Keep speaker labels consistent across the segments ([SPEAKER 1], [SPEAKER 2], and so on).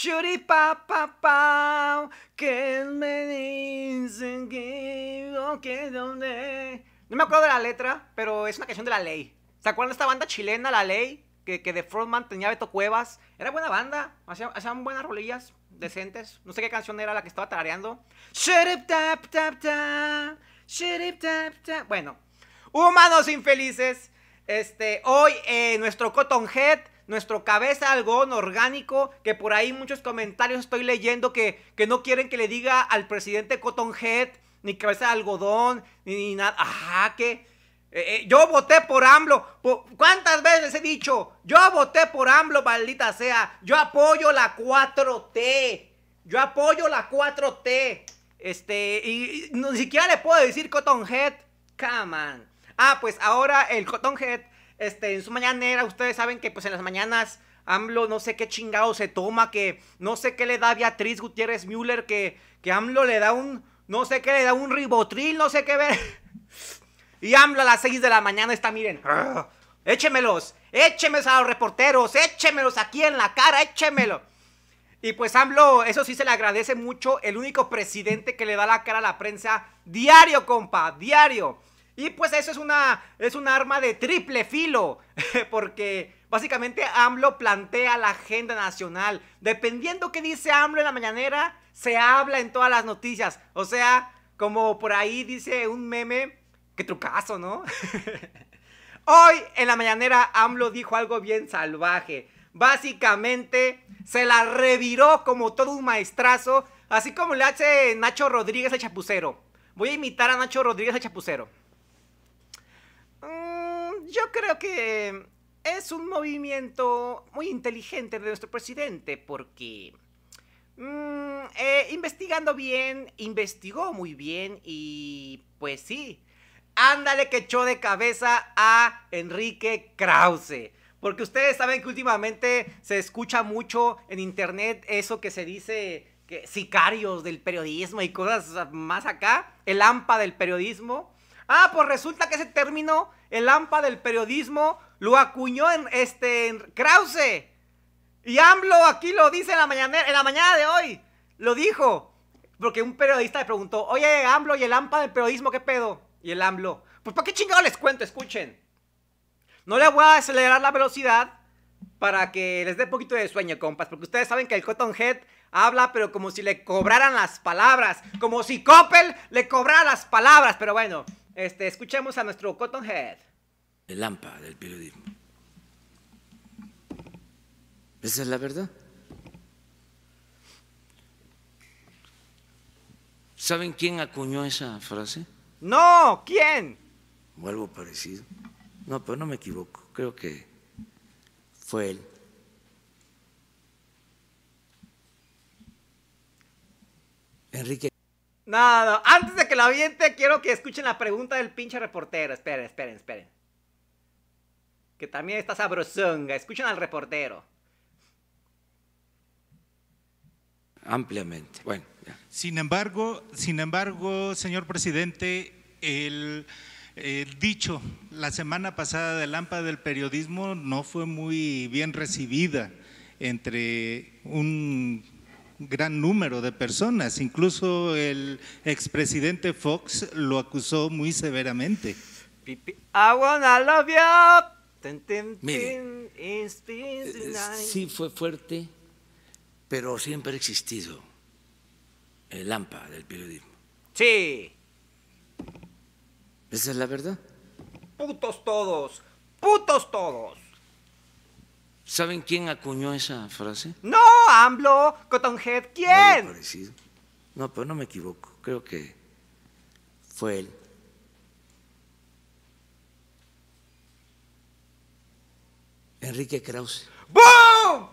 [SPEAKER 1] Shuri que me dicen que no, No me acuerdo de la letra, pero es una canción de La Ley. ¿Se acuerdan de esta banda chilena, La Ley? Que, que de frontman tenía Beto Cuevas. Era buena banda, hacían, buenas rolillas, decentes. No sé qué canción era la que estaba tarareando. tap, tap, tap, Bueno, humanos infelices. Este, hoy en eh, nuestro Cotton Head nuestro cabeza algodón orgánico, que por ahí muchos comentarios estoy leyendo que, que no quieren que le diga al presidente Cottonhead, ni cabeza de algodón, ni, nada. Ajá, que... Eh, eh, yo voté por AMLO. ¿Cuántas veces he dicho? Yo voté por AMLO, maldita sea. Yo apoyo la 4T. Yo apoyo la 4T. Este, y, ni siquiera le puedo decir Cottonhead. Come on. Ah, pues ahora el Cottonhead este, en su mañanera, ustedes saben que pues en las mañanas AMLO no sé qué chingado se toma, que no sé qué le da Beatriz Gutiérrez Müller, que, que AMLO le da un, no sé qué le da un ribotril, no sé qué ver. Y AMLO a las 6 de la mañana está, miren, ah, échemelos, échemelos a los reporteros, échemelos aquí en la cara, échemelo. Y pues AMLO, eso sí se le agradece mucho, el único presidente que le da la cara a la prensa diario, compa, diario. Y pues eso es una, es un arma de triple filo, porque básicamente AMLO plantea la agenda nacional. Dependiendo qué dice AMLO en la mañanera, se habla en todas las noticias. O sea, como por ahí dice un meme, qué trucazo, ¿no? Hoy en la mañanera AMLO dijo algo bien salvaje. Básicamente se la reviró como todo un maestrazo, así como le hace Nacho Rodríguez el chapucero. Voy a imitar a Nacho Rodríguez el chapucero yo creo que es un movimiento muy inteligente de nuestro presidente porque mm, eh, investigando bien, investigó muy bien y pues sí, ándale que echó de cabeza a Enrique Krause. Porque ustedes saben que últimamente se escucha mucho en internet eso que se dice sicarios del periodismo y cosas más acá, el AMPA del periodismo. Ah, pues resulta que ese término el hampa del periodismo lo acuñó en, este, Krause. Y AMLO aquí lo dice en la, mañana, de hoy. Lo dijo. Porque un periodista le preguntó, oye, AMLO y el AMPA del periodismo, ¿qué pedo? Y el AMLO, pues ¿para qué chingado les cuento? Escuchen. No le voy a acelerar la velocidad para que les dé poquito de sueño, compas. Porque ustedes saben que el Cotton Head habla, pero como si le cobraran las palabras. Como si Coppel le cobrara las palabras. Pero bueno, este, a nuestro Cotton Head.
[SPEAKER 2] El AMPA del periodismo. Esa es la verdad. ¿Saben quién acuñó esa frase? No, ¿quién? O algo parecido. No, pero no me equivoco. Creo que fue él. Enrique
[SPEAKER 1] no, Antes de que la aviente, quiero que escuchen la pregunta del pinche reportero. Esperen, esperen, esperen. Que también está sabrosonga. Escuchen al reportero.
[SPEAKER 2] Ampliamente. Bueno. Sin
[SPEAKER 1] embargo, sin embargo, señor presidente, el dicho la semana pasada de Lampa del periodismo no fue muy bien recibida entre un gran número de personas. Incluso el expresidente Fox
[SPEAKER 2] lo acusó muy severamente.
[SPEAKER 3] I
[SPEAKER 1] wanna love you. Eh, eh, sí
[SPEAKER 2] fue fuerte, pero siempre ha existido el AMPA del periodismo. Sí. Esa es la verdad.
[SPEAKER 1] Putos todos, putos todos.
[SPEAKER 2] ¿Saben quién acuñó esa frase? No.
[SPEAKER 1] AMBLO Cottonhead, ¿quién?
[SPEAKER 2] ¿No pero no me equivoco, creo que fue él. Enrique Krause.
[SPEAKER 1] ¡Boom!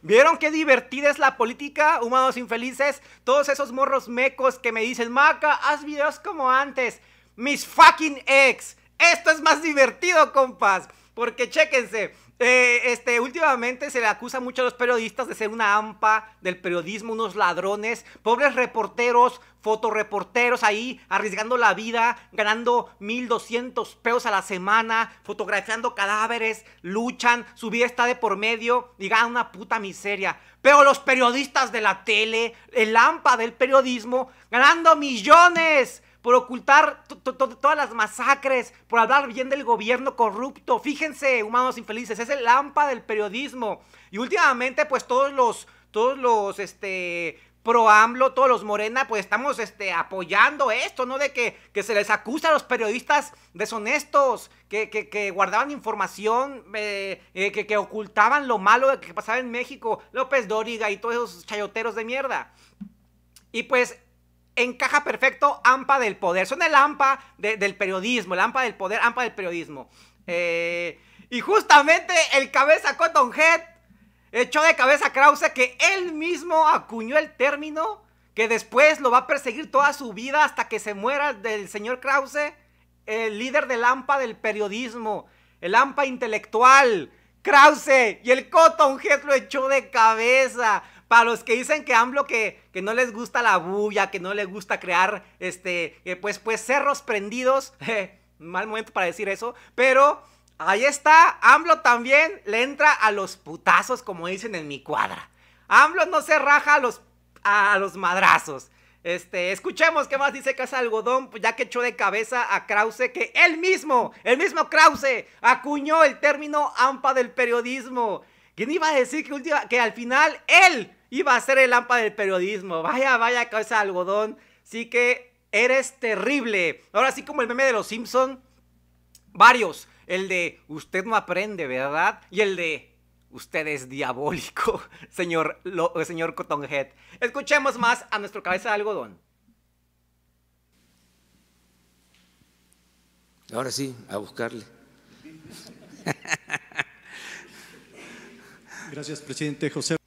[SPEAKER 1] ¿Vieron
[SPEAKER 2] qué divertida
[SPEAKER 1] es la política, humanos infelices? Todos esos morros mecos que me dicen, Maca, haz videos como antes. Mis fucking ex. Esto es más divertido, compas. Porque chéquense, eh, este, últimamente se le acusa mucho a los periodistas de ser una AMPA del periodismo, unos ladrones, pobres reporteros, fotoreporteros ahí arriesgando la vida, ganando 1200 pesos a la semana, fotografiando cadáveres, luchan, su vida está de por medio y ganan una puta miseria. Pero los periodistas de la tele, el AMPA del periodismo, ganando millones por ocultar todas las masacres, por hablar bien del gobierno corrupto. Fíjense, humanos infelices, es el lampa del periodismo. Y últimamente, pues todos los, todos los, este, todos los Morena, pues estamos este, apoyando esto, ¿no? De que, se les acusa a los periodistas deshonestos, que, guardaban información, eh, eh, que, que ocultaban lo malo que pasaba en México, López Dóriga y todos esos chayoteros de mierda. Y pues encaja perfecto AMPA del poder. Son el AMPA del periodismo, el AMPA del poder, AMPA del periodismo. Eh, y justamente el cabeza Cottonhead echó de cabeza a Krause que él mismo acuñó el término que después lo va a perseguir toda su vida hasta que se muera del señor Krause, el líder del AMPA del periodismo, el AMPA intelectual. Krause y el Cottonhead lo echó de cabeza. Para los que dicen que AMLO que, no les gusta la bulla, que no les gusta crear, este, eh, pues, pues cerros prendidos, mal momento para decir eso, pero ahí está, AMLO también le entra a los putazos, como dicen en mi cuadra. AMLO no se raja a los, a los madrazos. Este, escuchemos qué más dice Casa Algodón, pues, ya que echó de cabeza a Krause, que él mismo, el mismo Krause, acuñó el término AMPA del periodismo. ¿Quién iba a decir que, que al final él va a ser el AMPA del periodismo. Vaya, vaya, cabeza de algodón. Sí que eres terrible. Ahora sí, como el meme de los Simpson, varios. El de usted no aprende, ¿verdad? Y el de usted es diabólico, señor, lo, eh, señor Cottonhead. Escuchemos más a nuestro cabeza de algodón.
[SPEAKER 3] Ahora sí, a buscarle. Gracias, presidente José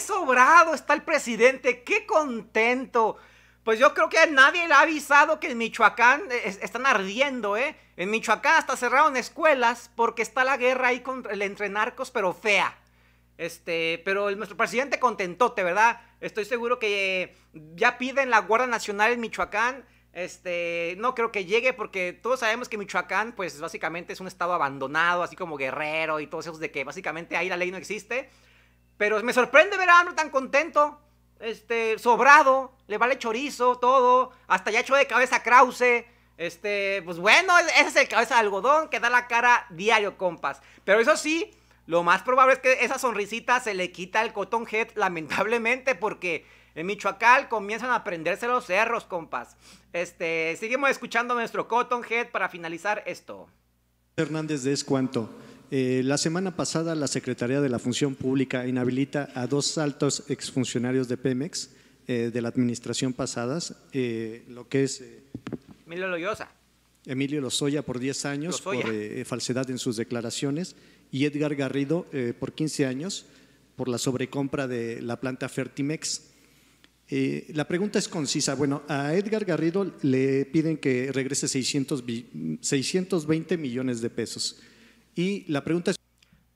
[SPEAKER 1] sobrado está el presidente, qué contento. Pues yo creo que nadie le ha avisado que en Michoacán eh, están ardiendo, ¿eh? En Michoacán hasta cerraron escuelas porque está la guerra ahí entre narcos, pero fea. Este, pero el, nuestro presidente contentote, ¿verdad? Estoy seguro que eh, ya piden la Guardia Nacional en Michoacán. Este, no creo que llegue porque todos sabemos que Michoacán, pues básicamente es un estado abandonado, así como guerrero y todos esos de que básicamente ahí la ley no existe. Pero me sorprende ver a Anu tan contento, este, sobrado, le vale chorizo, todo, hasta ya echó de cabeza Krause. Este, pues bueno, e-, ese es el cabeza de algodón que da la cara diario, compas. Pero eso sí, lo más probable es que esa sonrisita se le quita al Cotton Head, lamentablemente, porque en Michoacán comienzan a prenderse los cerros, compas. Este, seguimos escuchando nuestro Cotton Head para finalizar esto.
[SPEAKER 3] Hernández de Escuanto. Eh, la semana pasada la Secretaría de la Función Pública inhabilita a dos altos exfuncionarios de Pemex eh, de la administración pasadas, eh, lo que es… Emilio Emilio Lozoya por 10 años por falsedad en sus declaraciones y Edgar Garrido por 15 años por la sobrecompra de la planta Fertimex. la pregunta es concisa. Bueno, a Edgar Garrido le piden que regrese 620 millones de pesos. Y la pregunta es...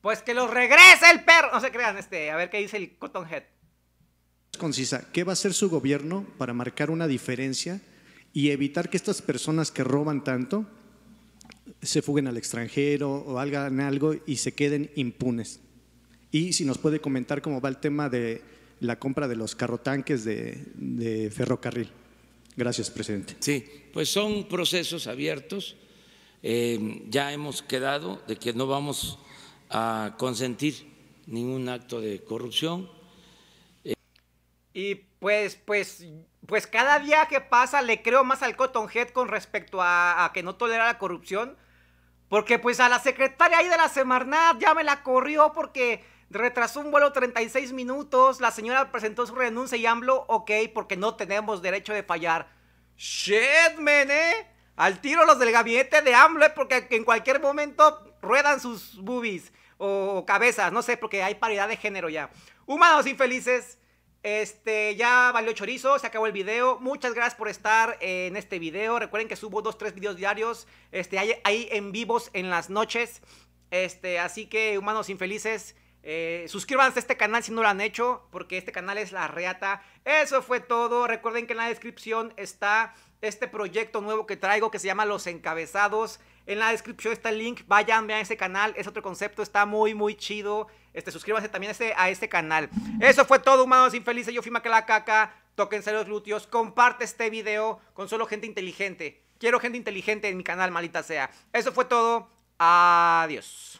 [SPEAKER 1] Pues que los regrese el perro. No se crean, este, a ver qué dice el Cotton
[SPEAKER 3] Head es Concisa, ¿qué va a hacer su gobierno para marcar una diferencia y evitar que estas personas que roban tanto se fuguen al extranjero o hagan algo y se queden impunes? Y si nos puede comentar cómo va el tema de la compra de los carrotanques tanques de ferrocarril. Gracias, presidente.
[SPEAKER 2] Sí, pues son procesos abiertos Em, ya hemos quedado de que no vamos a consentir ningún acto de corrupción.
[SPEAKER 1] Y pues, pues, pues cada día que pasa le creo más al Head con respecto a, que no tolera la corrupción. Porque pues a la secretaria ahí de la Semarnat ya me la corrió porque retrasó un vuelo 36 minutos, la señora presentó su renuncia y AMLO, ok, porque no tenemos derecho de fallar. Shit, eh. Al tiro los del gabinete de AMLO, eh, porque en cualquier momento ruedan sus boobies o cabezas, no sé, porque hay paridad de género ya. Humanos infelices, este, ya valió chorizo, se acabó el video. Muchas gracias por estar en este video. Recuerden que subo dos, tres videos diarios. Este, hay, en vivos en las noches. Este, así que, humanos infelices, eh, suscríbanse a este canal si no lo han hecho, porque este canal es la reata. Eso fue todo. Recuerden que en la descripción está este proyecto nuevo que traigo que se llama Los Encabezados. En la descripción está el link, vayan, vean ese canal, es otro concepto, está muy, muy chido. Este, suscríbanse también a este, este canal. Eso fue todo, humanos infelices, yo que la Caca, tóquense los glúteos, comparte este video con solo gente inteligente. Quiero gente inteligente en mi canal, malita sea. Eso fue todo, adiós.